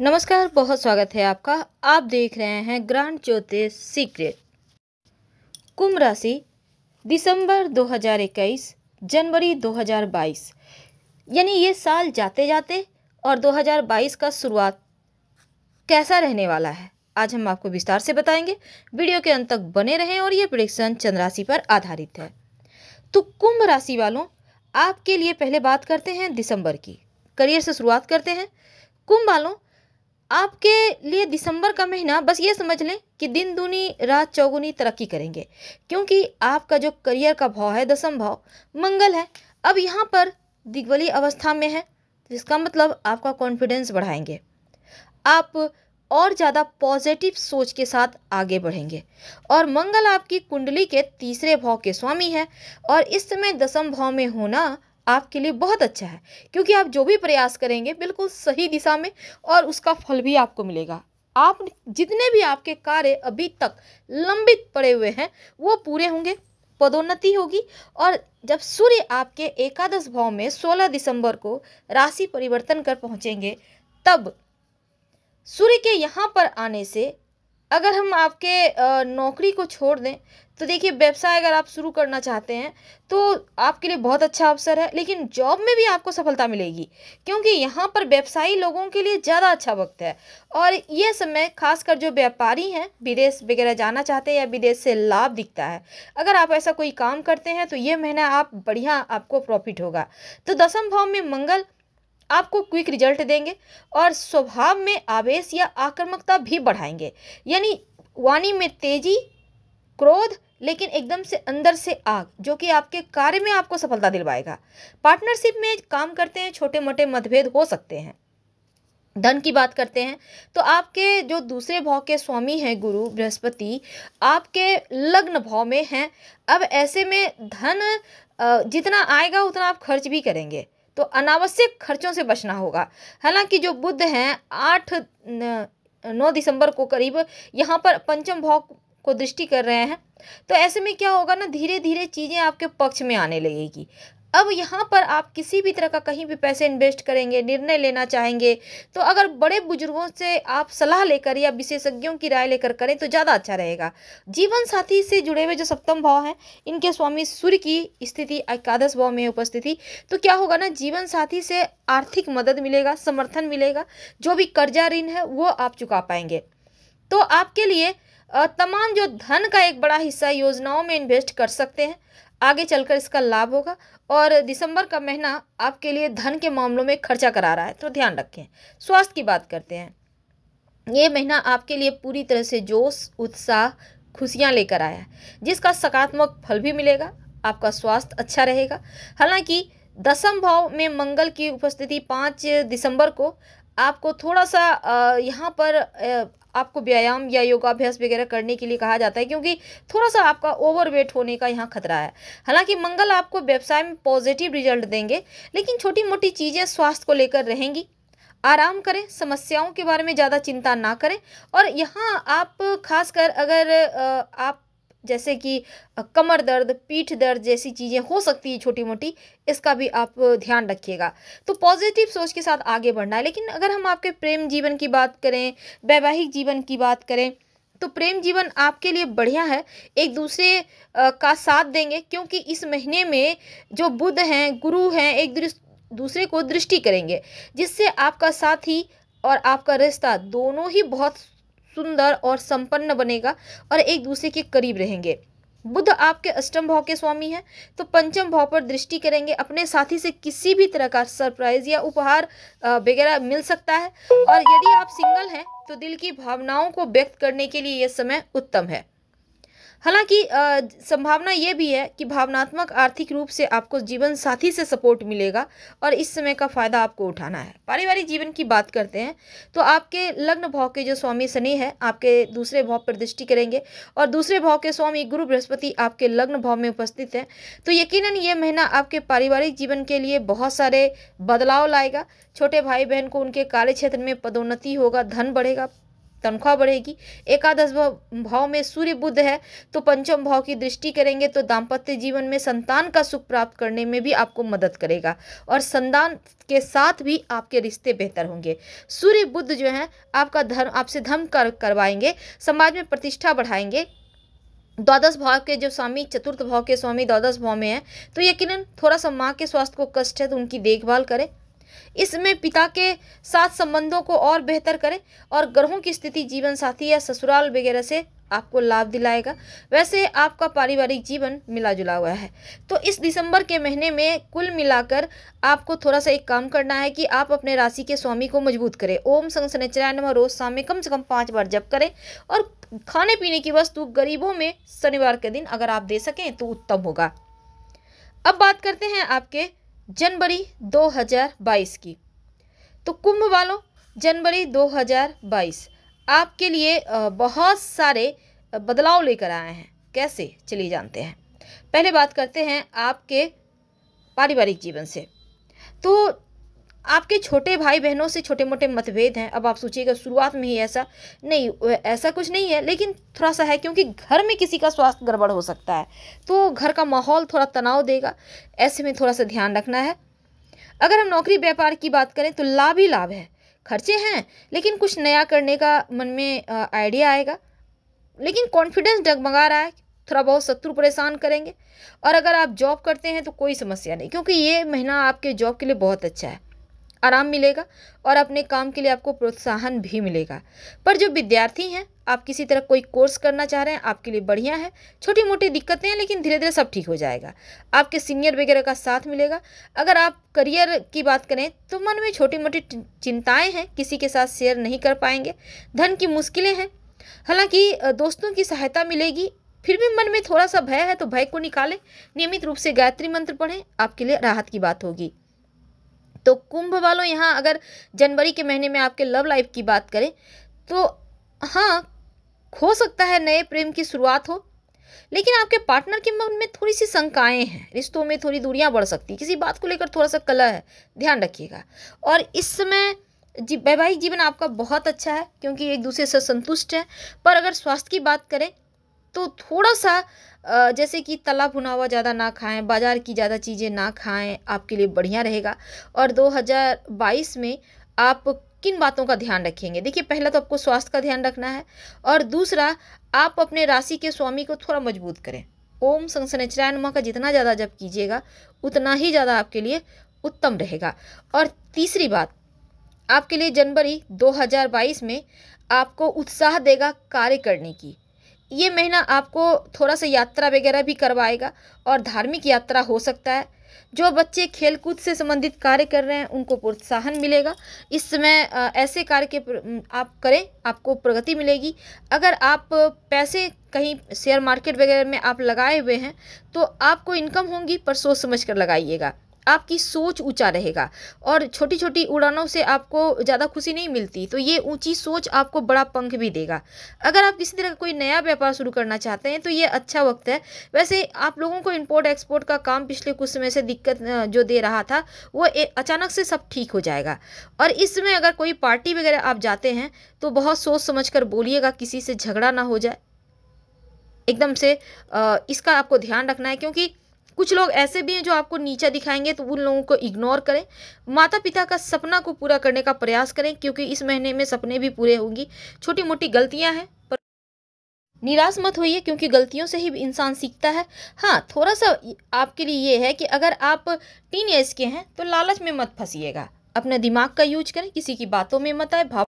नमस्कार बहुत स्वागत है आपका आप देख रहे हैं ग्रांड ज्योतिष सीक्रेट कुंभ राशि दिसंबर 2021 जनवरी 2022 यानी ये साल जाते जाते और 2022 का शुरुआत कैसा रहने वाला है आज हम आपको विस्तार से बताएंगे वीडियो के अंत तक बने रहें और ये प्रिडिक्शन चंद्र राशि पर आधारित है तो कुंभ राशि वालों आपके लिए पहले बात करते हैं दिसंबर की करियर से शुरुआत करते हैं कुंभ वालों आपके लिए दिसंबर का महीना बस ये समझ लें कि दिन दूनी रात चौगुनी तरक्की करेंगे क्योंकि आपका जो करियर का भाव है दसम भाव मंगल है अब यहाँ पर दिग्वली अवस्था में है जिसका मतलब आपका कॉन्फिडेंस बढ़ाएंगे आप और ज़्यादा पॉजिटिव सोच के साथ आगे बढ़ेंगे और मंगल आपकी कुंडली के तीसरे भाव के स्वामी है और इस समय दसम भाव में होना आपके लिए बहुत अच्छा है क्योंकि आप जो भी प्रयास करेंगे बिल्कुल सही दिशा में और उसका फल भी आपको मिलेगा आप जितने भी आपके कार्य अभी तक लंबित पड़े हुए हैं वो पूरे होंगे पदोन्नति होगी और जब सूर्य आपके एकादश भाव में 16 दिसंबर को राशि परिवर्तन कर पहुंचेंगे तब सूर्य के यहाँ पर आने से अगर हम आपके नौकरी को छोड़ दें तो देखिए व्यवसाय अगर आप शुरू करना चाहते हैं तो आपके लिए बहुत अच्छा अवसर है लेकिन जॉब में भी आपको सफलता मिलेगी क्योंकि यहाँ पर व्यवसायी लोगों के लिए ज़्यादा अच्छा वक्त है और यह समय खासकर जो व्यापारी हैं विदेश वगैरह जाना चाहते हैं या विदेश से लाभ दिखता है अगर आप ऐसा कोई काम करते हैं तो ये महीना आप बढ़िया आपको प्रॉफिट होगा तो दसम भाव में मंगल आपको क्विक रिजल्ट देंगे और स्वभाव में आवेश या आक्रामकता भी बढ़ाएंगे यानी वाणी में तेजी क्रोध लेकिन एकदम से अंदर से आग जो कि आपके कार्य में आपको सफलता दिलवाएगा पार्टनरशिप में काम करते हैं छोटे मोटे मतभेद हो सकते हैं धन की बात करते हैं तो आपके जो दूसरे भाव के स्वामी हैं गुरु बृहस्पति आपके लग्न भाव में हैं अब ऐसे में धन जितना आएगा उतना आप खर्च भी करेंगे तो अनावश्यक खर्चों से बचना होगा हालांकि जो बुद्ध हैं आठ नौ दिसंबर को करीब यहाँ पर पंचम भाव को दृष्टि कर रहे हैं तो ऐसे में क्या होगा ना धीरे धीरे चीज़ें आपके पक्ष में आने लगेगी अब यहाँ पर आप किसी भी तरह का कहीं भी पैसे इन्वेस्ट करेंगे निर्णय लेना चाहेंगे तो अगर बड़े बुजुर्गों से आप सलाह लेकर या विशेषज्ञों की राय लेकर करें तो ज़्यादा अच्छा रहेगा जीवन साथी से जुड़े हुए जो सप्तम भाव हैं इनके स्वामी सूर्य की स्थिति एकादश भाव में उपस्थिति तो क्या होगा ना जीवन साथी से आर्थिक मदद मिलेगा समर्थन मिलेगा जो भी कर्जा ऋण है वो आप चुका पाएंगे तो आपके लिए तमाम जो धन का एक बड़ा हिस्सा योजनाओं में इन्वेस्ट कर सकते हैं आगे चलकर इसका लाभ होगा और दिसंबर का महीना आपके लिए धन के मामलों में खर्चा करा रहा है तो ध्यान रखें स्वास्थ्य की बात करते हैं ये महीना आपके लिए पूरी तरह से जोश उत्साह खुशियाँ लेकर आया है जिसका सकारात्मक फल भी मिलेगा आपका स्वास्थ्य अच्छा रहेगा हालांकि दसम भाव में मंगल की उपस्थिति पाँच दिसंबर को आपको थोड़ा सा यहाँ पर आपको व्यायाम या योगाभ्यास वगैरह करने के लिए कहा जाता है क्योंकि थोड़ा सा आपका ओवरवेट होने का यहाँ खतरा है हालांकि मंगल आपको व्यवसाय में पॉजिटिव रिजल्ट देंगे लेकिन छोटी मोटी चीज़ें स्वास्थ्य को लेकर रहेंगी आराम करें समस्याओं के बारे में ज़्यादा चिंता ना करें और यहाँ आप खासकर अगर आप जैसे कि कमर दर्द पीठ दर्द जैसी चीज़ें हो सकती है छोटी मोटी इसका भी आप ध्यान रखिएगा तो पॉजिटिव सोच के साथ आगे बढ़ना है लेकिन अगर हम आपके प्रेम जीवन की बात करें वैवाहिक जीवन की बात करें तो प्रेम जीवन आपके लिए बढ़िया है एक दूसरे का साथ देंगे क्योंकि इस महीने में जो बुद्ध हैं गुरु हैं एक दूसरे को दृष्टि करेंगे जिससे आपका साथी और आपका रिश्ता दोनों ही बहुत सुंदर और संपन्न बनेगा और एक दूसरे के करीब रहेंगे बुद्ध आपके अष्टम भाव के स्वामी हैं तो पंचम भाव पर दृष्टि करेंगे अपने साथी से किसी भी तरह का सरप्राइज या उपहार वगैरह मिल सकता है और यदि आप सिंगल हैं तो दिल की भावनाओं को व्यक्त करने के लिए यह समय उत्तम है हालांकि संभावना ये भी है कि भावनात्मक आर्थिक रूप से आपको जीवन साथी से सपोर्ट मिलेगा और इस समय का फ़ायदा आपको उठाना है पारिवारिक जीवन की बात करते हैं तो आपके लग्न भाव के जो स्वामी शनि है आपके दूसरे भाव पर दृष्टि करेंगे और दूसरे भाव के स्वामी गुरु बृहस्पति आपके लग्न भाव में उपस्थित हैं तो यकीन ये महीना आपके पारिवारिक जीवन के लिए बहुत सारे बदलाव लाएगा छोटे भाई बहन को उनके कार्य क्षेत्र में पदोन्नति होगा धन बढ़ेगा तनख्वाह बढ़ेगी एकादश भाव में सूर्य बुद्ध है तो पंचम भाव की दृष्टि करेंगे तो दाम्पत्य जीवन में संतान का सुख प्राप्त करने में भी आपको मदद करेगा और संतान के साथ भी आपके रिश्ते बेहतर होंगे सूर्य बुद्ध जो है आपका धर्म आपसे धर्म कर, करवाएंगे समाज में प्रतिष्ठा बढ़ाएंगे द्वादश भाव के जो स्वामी चतुर्थ भाव के स्वामी द्वादश भाव में है तो यकीनन थोड़ा सा माँ के स्वास्थ्य को कष्ट है तो उनकी देखभाल करें इसमें पिता के साथ संबंधों को और बेहतर करें और ग्रहों की स्थिति जीवन साथी या ससुराल वगैरह से आपको लाभ दिलाएगा वैसे आपका पारिवारिक जीवन मिला जुला हुआ है तो इस दिसंबर के महीने में कुल मिलाकर आपको थोड़ा सा एक काम करना है कि आप अपने राशि के स्वामी को मजबूत करें ओम संग शनिचराय नमः रोज शाम में कम से कम पाँच बार जप करें और खाने पीने की वस्तु गरीबों में शनिवार के दिन अगर आप दे सकें तो उत्तम होगा अब बात करते हैं आपके जनवरी 2022 की तो कुंभ वालों जनवरी 2022 आपके लिए बहुत सारे बदलाव लेकर आए हैं कैसे चलिए जानते हैं पहले बात करते हैं आपके पारिवारिक जीवन से तो आपके छोटे भाई बहनों से छोटे मोटे मतभेद हैं अब आप सोचिएगा शुरुआत में ही ऐसा नहीं ऐसा कुछ नहीं है लेकिन थोड़ा सा है क्योंकि घर में किसी का स्वास्थ्य गड़बड़ हो सकता है तो घर का माहौल थोड़ा तनाव देगा ऐसे में थोड़ा सा ध्यान रखना है अगर हम नौकरी व्यापार की बात करें तो लाभ ही लाभ है खर्चे हैं लेकिन कुछ नया करने का मन में आइडिया आएगा लेकिन कॉन्फिडेंस डगमगा रहा है थोड़ा बहुत शत्रु परेशान करेंगे और अगर आप जॉब करते हैं तो कोई समस्या नहीं क्योंकि ये महीना आपके जॉब के लिए बहुत अच्छा है आराम मिलेगा और अपने काम के लिए आपको प्रोत्साहन भी मिलेगा पर जो विद्यार्थी हैं आप किसी तरह कोई कोर्स करना चाह रहे हैं आपके लिए बढ़िया है छोटी मोटी दिक्कतें हैं लेकिन धीरे धीरे सब ठीक हो जाएगा आपके सीनियर वगैरह का साथ मिलेगा अगर आप करियर की बात करें तो मन में छोटी मोटी चिंताएँ हैं किसी के साथ शेयर नहीं कर पाएंगे धन की मुश्किलें हैं हालाँकि दोस्तों की सहायता मिलेगी फिर भी मन में थोड़ा सा भय है तो भय को निकालें नियमित रूप से गायत्री मंत्र पढ़ें आपके लिए राहत की बात होगी तो कुंभ वालों यहाँ अगर जनवरी के महीने में आपके लव लाइफ की बात करें तो हाँ हो सकता है नए प्रेम की शुरुआत हो लेकिन आपके पार्टनर के मन में थोड़ी सी शंकाएं हैं रिश्तों में थोड़ी दूरियां बढ़ सकती है किसी बात को लेकर थोड़ा सा कला है ध्यान रखिएगा और इस समय जी वैवाहिक जीवन आपका बहुत अच्छा है क्योंकि एक दूसरे से संतुष्ट हैं पर अगर स्वास्थ्य की बात करें तो थोड़ा सा जैसे कि तला भुना हुआ ज़्यादा ना खाएं बाज़ार की ज़्यादा चीज़ें ना खाएं आपके लिए बढ़िया रहेगा और 2022 में आप किन बातों का ध्यान रखेंगे देखिए पहला तो आपको स्वास्थ्य का ध्यान रखना है और दूसरा आप अपने राशि के स्वामी को थोड़ा मजबूत करें ओम संसनचराय नमा का जितना ज़्यादा जब कीजिएगा उतना ही ज़्यादा आपके लिए उत्तम रहेगा और तीसरी बात आपके लिए जनवरी 2022 में आपको उत्साह देगा कार्य करने की ये महीना आपको थोड़ा सा यात्रा वगैरह भी करवाएगा और धार्मिक यात्रा हो सकता है जो बच्चे खेलकूद से संबंधित कार्य कर रहे हैं उनको प्रोत्साहन मिलेगा इस समय ऐसे कार्य के आप करें आपको प्रगति मिलेगी अगर आप पैसे कहीं शेयर मार्केट वगैरह में आप लगाए हुए हैं तो आपको इनकम होंगी पर सोच समझ कर लगाइएगा आपकी सोच ऊंचा रहेगा और छोटी छोटी उड़ानों से आपको ज़्यादा खुशी नहीं मिलती तो ये ऊंची सोच आपको बड़ा पंख भी देगा अगर आप किसी तरह का कोई नया व्यापार शुरू करना चाहते हैं तो ये अच्छा वक्त है वैसे आप लोगों को इम्पोर्ट एक्सपोर्ट का काम पिछले कुछ समय से दिक्कत जो दे रहा था वो अचानक से सब ठीक हो जाएगा और इसमें अगर कोई पार्टी वगैरह आप जाते हैं तो बहुत सोच समझ कर बोलिएगा किसी से झगड़ा ना हो जाए एकदम से इसका आपको ध्यान रखना है क्योंकि कुछ लोग ऐसे भी हैं जो आपको नीचा दिखाएंगे तो उन लोगों को इग्नोर करें माता पिता का सपना को पूरा करने का प्रयास करें क्योंकि इस महीने में सपने भी पूरे होंगी छोटी मोटी गलतियाँ हैं पर निराश मत होइए क्योंकि गलतियों से ही इंसान सीखता है हाँ थोड़ा सा आपके लिए ये है कि अगर आप टीन एज के हैं तो लालच में मत फंसीएगा अपना दिमाग का यूज करें किसी की बातों में मत आए भाव